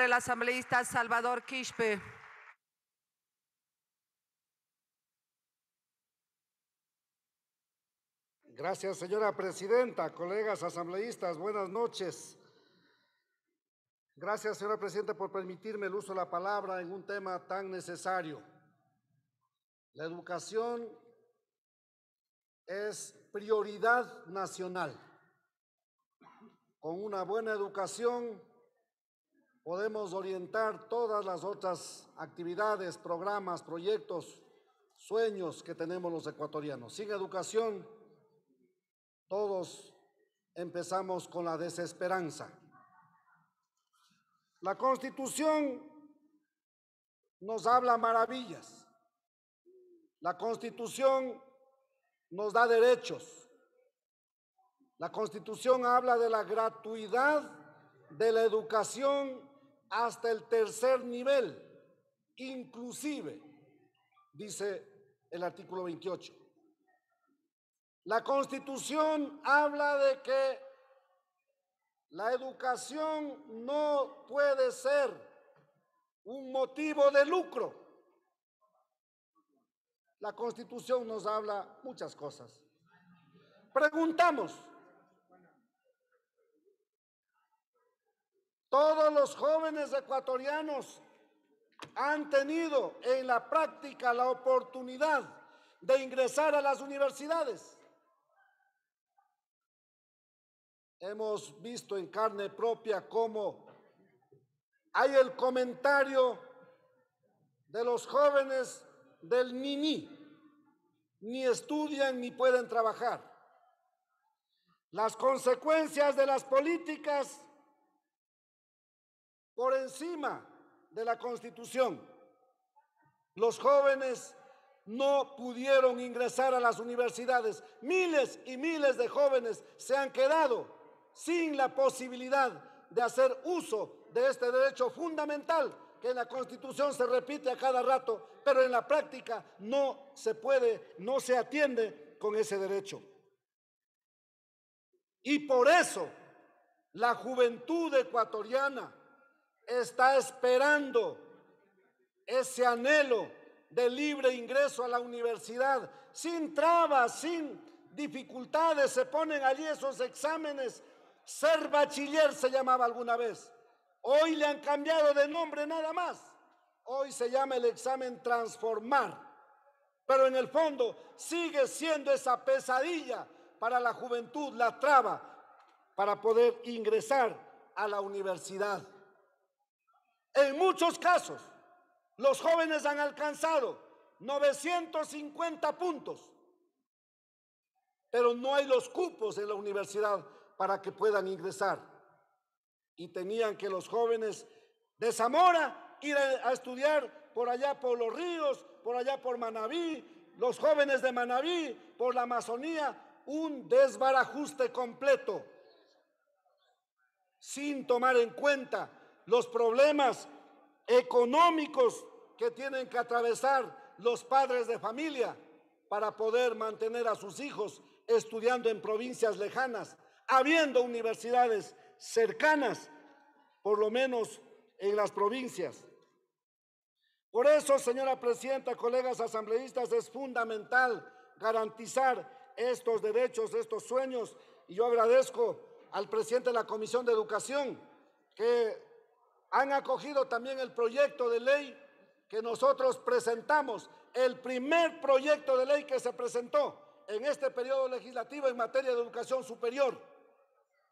el asambleísta Salvador Quispe. Gracias, señora presidenta, colegas asambleístas, buenas noches. Gracias, señora presidenta, por permitirme el uso de la palabra en un tema tan necesario. La educación es prioridad nacional. Con una buena educación podemos orientar todas las otras actividades, programas, proyectos, sueños que tenemos los ecuatorianos. Sin educación, todos empezamos con la desesperanza. La constitución nos habla maravillas. La constitución nos da derechos. La constitución habla de la gratuidad de la educación hasta el tercer nivel, inclusive, dice el artículo 28. La constitución habla de que la educación no puede ser un motivo de lucro. La constitución nos habla muchas cosas. Preguntamos, Todos los jóvenes ecuatorianos han tenido en la práctica la oportunidad de ingresar a las universidades. Hemos visto en carne propia cómo hay el comentario de los jóvenes del ni-ni, ni estudian ni pueden trabajar. Las consecuencias de las políticas por encima de la constitución. Los jóvenes no pudieron ingresar a las universidades. Miles y miles de jóvenes se han quedado sin la posibilidad de hacer uso de este derecho fundamental que en la Constitución se repite a cada rato, pero en la práctica no se puede, no se atiende con ese derecho. Y por eso la juventud ecuatoriana está esperando ese anhelo de libre ingreso a la universidad, sin trabas, sin dificultades, se ponen allí esos exámenes. Ser bachiller se llamaba alguna vez. Hoy le han cambiado de nombre nada más. Hoy se llama el examen transformar. Pero en el fondo sigue siendo esa pesadilla para la juventud, la traba para poder ingresar a la universidad. En muchos casos, los jóvenes han alcanzado 950 puntos, pero no hay los cupos en la universidad para que puedan ingresar. Y tenían que los jóvenes de Zamora ir a, estudiar por allá por los ríos, por allá por Manabí, los jóvenes de Manabí, por la Amazonía, un desbarajuste completo, sin tomar en cuenta los problemas económicos que tienen que atravesar los padres de familia para poder mantener a sus hijos estudiando en provincias lejanas, habiendo universidades cercanas, por lo menos en las provincias. Por eso, señora presidenta, colegas asambleístas, es fundamental garantizar estos derechos, estos sueños, y yo agradezco al presidente de la Comisión de Educación que han acogido también el proyecto de ley que nosotros presentamos, el primer proyecto de ley que se presentó en este periodo legislativo en materia de educación superior.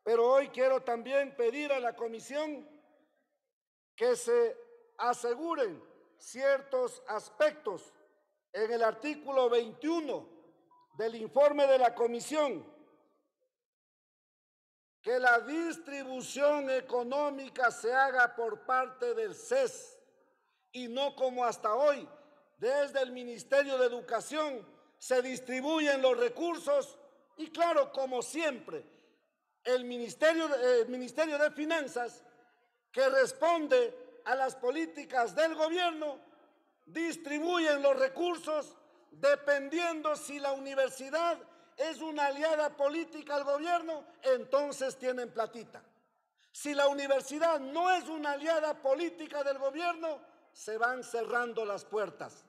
Pero hoy quiero también pedir a la comisión que se aseguren ciertos aspectos en el artículo 21 del informe de la comisión que la distribución económica se haga por parte del CES y no como hasta hoy, desde el Ministerio de Educación se distribuyen los recursos y claro, como siempre, el Ministerio, el Ministerio de Finanzas, que responde a las políticas del gobierno, distribuyen los recursos dependiendo si la universidad es una aliada política al gobierno, entonces tienen platita. Si la universidad no es una aliada política del gobierno, se van cerrando las puertas.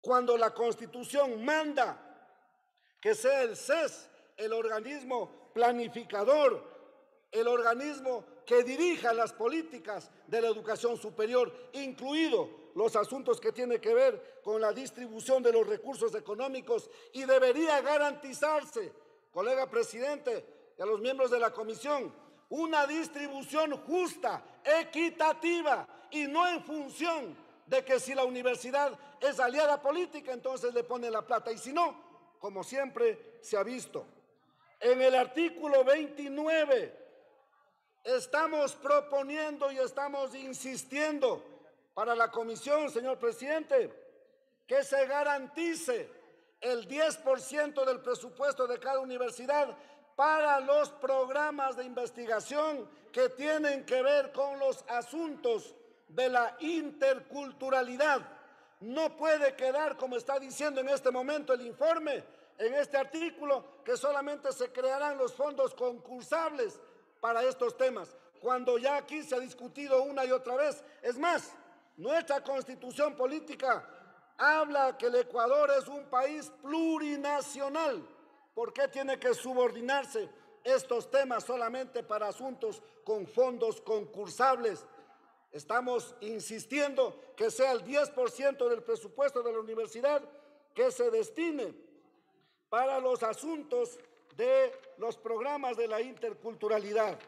Cuando la constitución manda que sea el CES el organismo planificador, el organismo que dirija las políticas de la educación superior, incluido los asuntos que tienen que ver con la distribución de los recursos económicos y debería garantizarse, colega presidente y a los miembros de la comisión, una distribución justa, equitativa y no en función de que si la universidad es aliada política, entonces le pone la plata y si no, como siempre se ha visto. En el artículo 29 estamos proponiendo y estamos insistiendo para la comisión, señor presidente, que se garantice el 10% del presupuesto de cada universidad para los programas de investigación que tienen que ver con los asuntos de la interculturalidad. No puede quedar, como está diciendo en este momento el informe, en este artículo, que solamente se crearán los fondos concursables para estos temas, cuando ya aquí se ha discutido una y otra vez. Es más, nuestra constitución política habla que el Ecuador es un país plurinacional. ¿Por qué tiene que subordinarse estos temas solamente para asuntos con fondos concursables? Estamos insistiendo que sea el 10% del presupuesto de la universidad que se destine para los asuntos de los programas de la interculturalidad.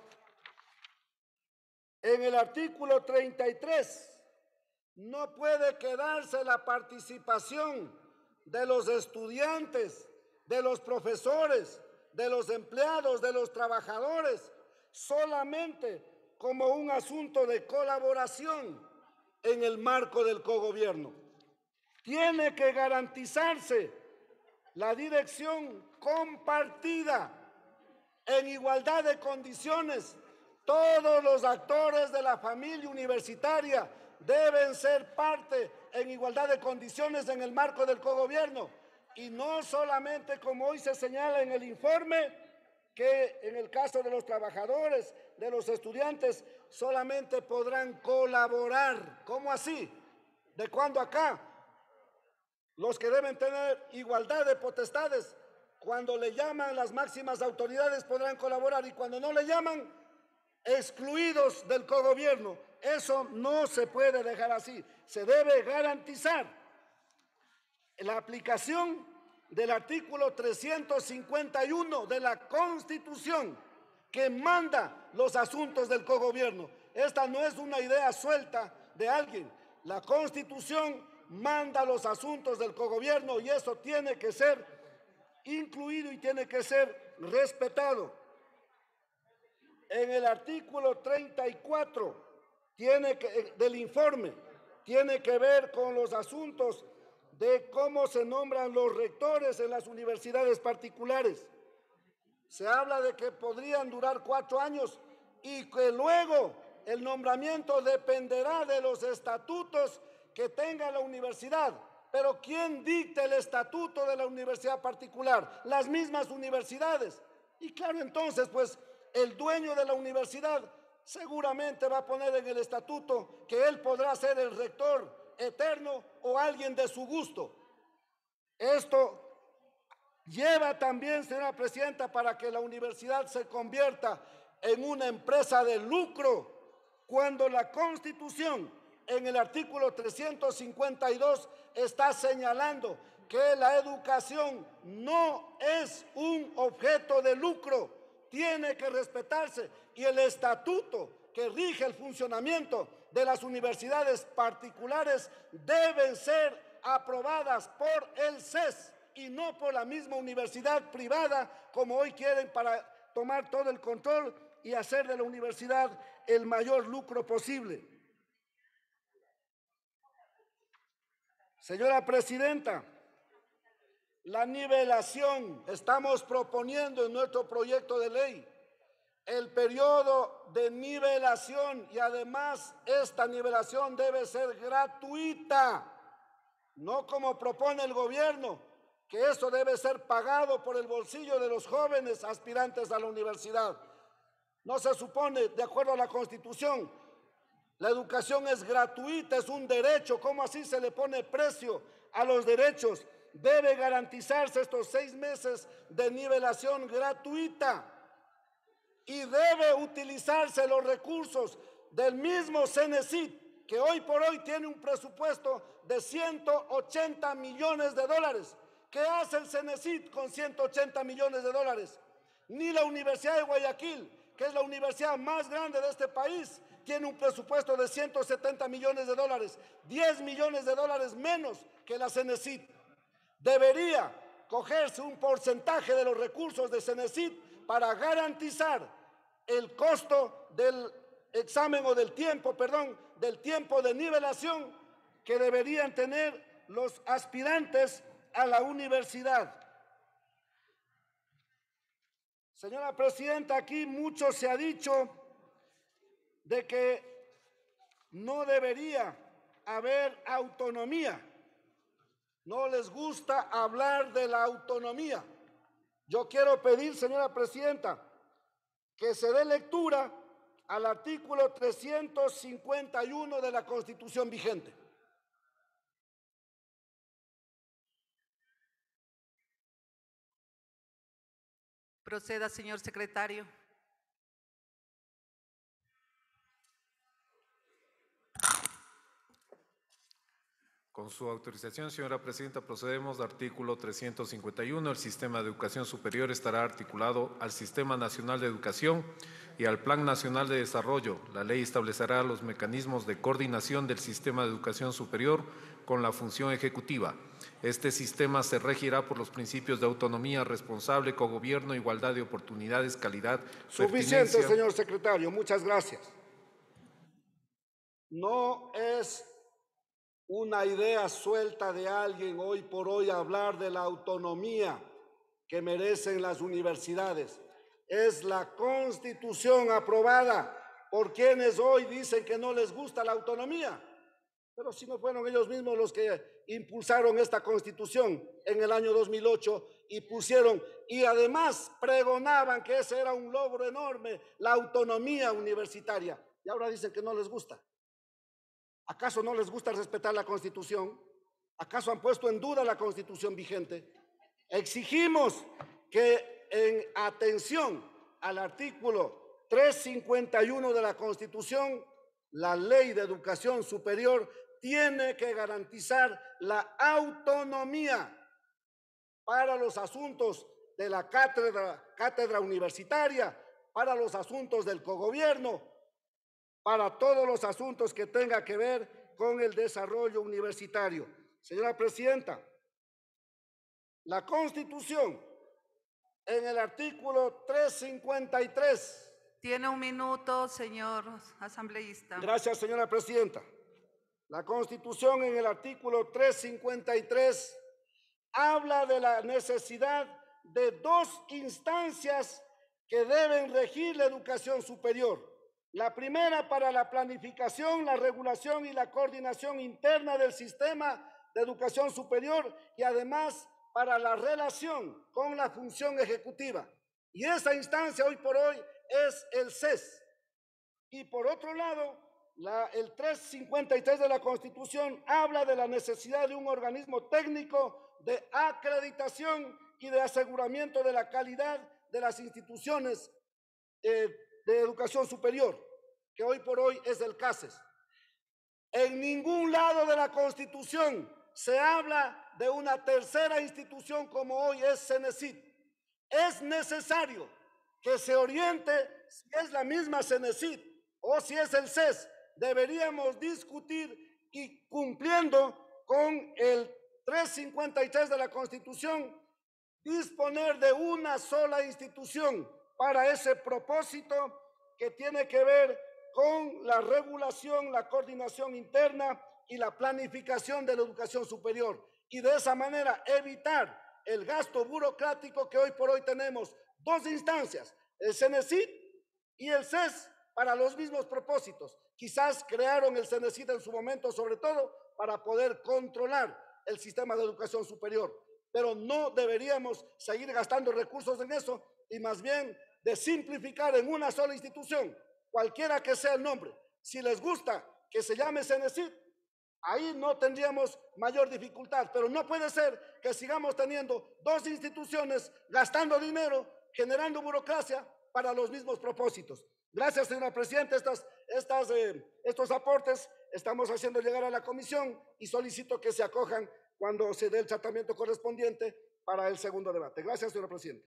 En el artículo 33 no puede quedarse la participación de los estudiantes, de los profesores, de los empleados, de los trabajadores, solamente como un asunto de colaboración en el marco del cogobierno. Tiene que garantizarse la dirección compartida en igualdad de condiciones todos los actores de la familia universitaria deben ser parte en igualdad de condiciones en el marco del cogobierno y no solamente como hoy se señala en el informe que en el caso de los trabajadores, de los estudiantes, solamente podrán colaborar. ¿Cómo así? ¿De cuándo acá? Los que deben tener igualdad de potestades, cuando le llaman las máximas autoridades podrán colaborar y cuando no le llaman, excluidos del cogobierno. Eso no se puede dejar así. Se debe garantizar la aplicación del artículo 351 de la Constitución que manda los asuntos del cogobierno. Esta no es una idea suelta de alguien. La Constitución manda los asuntos del cogobierno y eso tiene que ser incluido y tiene que ser respetado. En el artículo 34 eh, del informe, tiene que ver con los asuntos de cómo se nombran los rectores en las universidades particulares. Se habla de que podrían durar cuatro años y que luego el nombramiento dependerá de los estatutos que tenga la universidad. Pero ¿quién dicta el estatuto de la universidad particular? Las mismas universidades. Y claro, entonces, pues el dueño de la universidad seguramente va a poner en el estatuto que él podrá ser el rector eterno o alguien de su gusto. Esto lleva también, señora presidenta, para que la universidad se convierta en una empresa de lucro, cuando la constitución en el artículo 352 está señalando que la educación no es un objeto de lucro, tiene que respetarse y el estatuto que rige el funcionamiento de las universidades particulares deben ser aprobadas por el CES y no por la misma universidad privada como hoy quieren para tomar todo el control y hacer de la universidad el mayor lucro posible. Señora Presidenta, la nivelación, estamos proponiendo en nuestro proyecto de ley el periodo de nivelación y además esta nivelación debe ser gratuita, no como propone el gobierno, que eso debe ser pagado por el bolsillo de los jóvenes aspirantes a la universidad. No se supone, de acuerdo a la constitución, la educación es gratuita, es un derecho, ¿cómo así se le pone precio a los derechos? debe garantizarse estos seis meses de nivelación gratuita y debe utilizarse los recursos del mismo Cenecit, que hoy por hoy tiene un presupuesto de 180 millones de dólares. ¿Qué hace el CENESIT con 180 millones de dólares? Ni la Universidad de Guayaquil, que es la universidad más grande de este país, tiene un presupuesto de 170 millones de dólares, 10 millones de dólares menos que la Cenecit debería cogerse un porcentaje de los recursos de Cenecit para garantizar el costo del examen o del tiempo, perdón, del tiempo de nivelación que deberían tener los aspirantes a la universidad. Señora Presidenta, aquí mucho se ha dicho de que no debería haber autonomía no les gusta hablar de la autonomía. Yo quiero pedir, señora presidenta, que se dé lectura al artículo 351 de la Constitución vigente. Proceda, señor secretario. Con su autorización, señora presidenta, procedemos al artículo 351. El sistema de educación superior estará articulado al Sistema Nacional de Educación y al Plan Nacional de Desarrollo. La ley establecerá los mecanismos de coordinación del sistema de educación superior con la función ejecutiva. Este sistema se regirá por los principios de autonomía responsable, cogobierno, igualdad de oportunidades, calidad. Suficiente, señor secretario. Muchas gracias. No es una idea suelta de alguien hoy por hoy hablar de la autonomía que merecen las universidades. Es la constitución aprobada por quienes hoy dicen que no les gusta la autonomía. Pero si no fueron ellos mismos los que impulsaron esta constitución en el año 2008 y pusieron, y además pregonaban que ese era un logro enorme, la autonomía universitaria. Y ahora dicen que no les gusta. ¿Acaso no les gusta respetar la constitución? ¿Acaso han puesto en duda la constitución vigente? Exigimos que en atención al artículo 351 de la constitución, la ley de educación superior tiene que garantizar la autonomía para los asuntos de la cátedra, cátedra universitaria, para los asuntos del cogobierno, para todos los asuntos que tenga que ver con el desarrollo universitario. Señora Presidenta, la Constitución en el artículo 353. Tiene un minuto, señor asambleísta. Gracias, señora Presidenta. La Constitución en el artículo 353 habla de la necesidad de dos instancias que deben regir la educación superior la primera para la planificación, la regulación y la coordinación interna del sistema de educación superior y además para la relación con la función ejecutiva. Y esa instancia hoy por hoy es el CES. Y por otro lado, el 353 de la Constitución habla de la necesidad de un organismo técnico de acreditación y de aseguramiento de la calidad de las instituciones eh, de educación superior, que hoy por hoy es el CASES. En ningún lado de la Constitución se habla de una tercera institución como hoy es CENECIT Es necesario que se oriente si es la misma CENECIT o si es el CES. Deberíamos discutir y cumpliendo con el 353 de la Constitución, disponer de una sola institución para ese propósito que tiene que ver con la regulación, la coordinación interna y la planificación de la educación superior. Y de esa manera evitar el gasto burocrático que hoy por hoy tenemos. Dos instancias, el CENESID y el CES, para los mismos propósitos. Quizás crearon el CENESID en su momento, sobre todo, para poder controlar el sistema de educación superior. Pero no deberíamos seguir gastando recursos en eso y más bien de simplificar en una sola institución, cualquiera que sea el nombre, si les gusta que se llame Cenecit, ahí no tendríamos mayor dificultad, pero no puede ser que sigamos teniendo dos instituciones gastando dinero, generando burocracia para los mismos propósitos. Gracias, señora presidenta. Estas, eh, estos aportes estamos haciendo llegar a la comisión y solicito que se acojan cuando se dé el tratamiento correspondiente para el segundo debate. Gracias, señora presidenta.